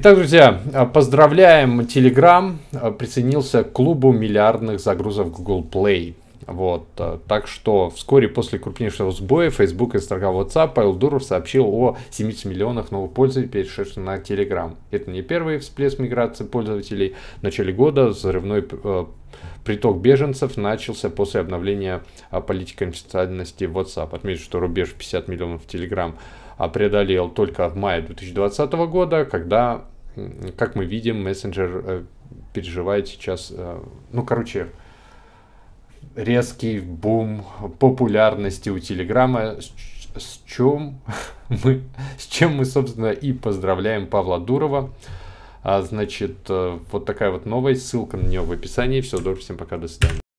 Итак, друзья, поздравляем Telegram, э, присоединился к клубу миллиардных загрузок Google Play. Вот. Э, так что вскоре после крупнейшего сбоя Facebook, и Instagram, WhatsApp Павел Дуров сообщил о 70 миллионах новых пользователей, перешедших на Telegram. Это не первый всплеск миграции пользователей. В начале года взрывной э, приток беженцев начался после обновления э, политики конфиденциальности WhatsApp. Отмечу, что рубеж 50 миллионов в Telegram э, преодолел только в мае 2020 года, когда, как мы видим, мессенджер переживает сейчас, ну, короче, резкий бум популярности у Телеграма, с чем мы, с чем мы, собственно, и поздравляем Павла Дурова. А, значит, э, вот такая вот новость, ссылка на нее в описании. Все, добрый, всем пока, до свидания.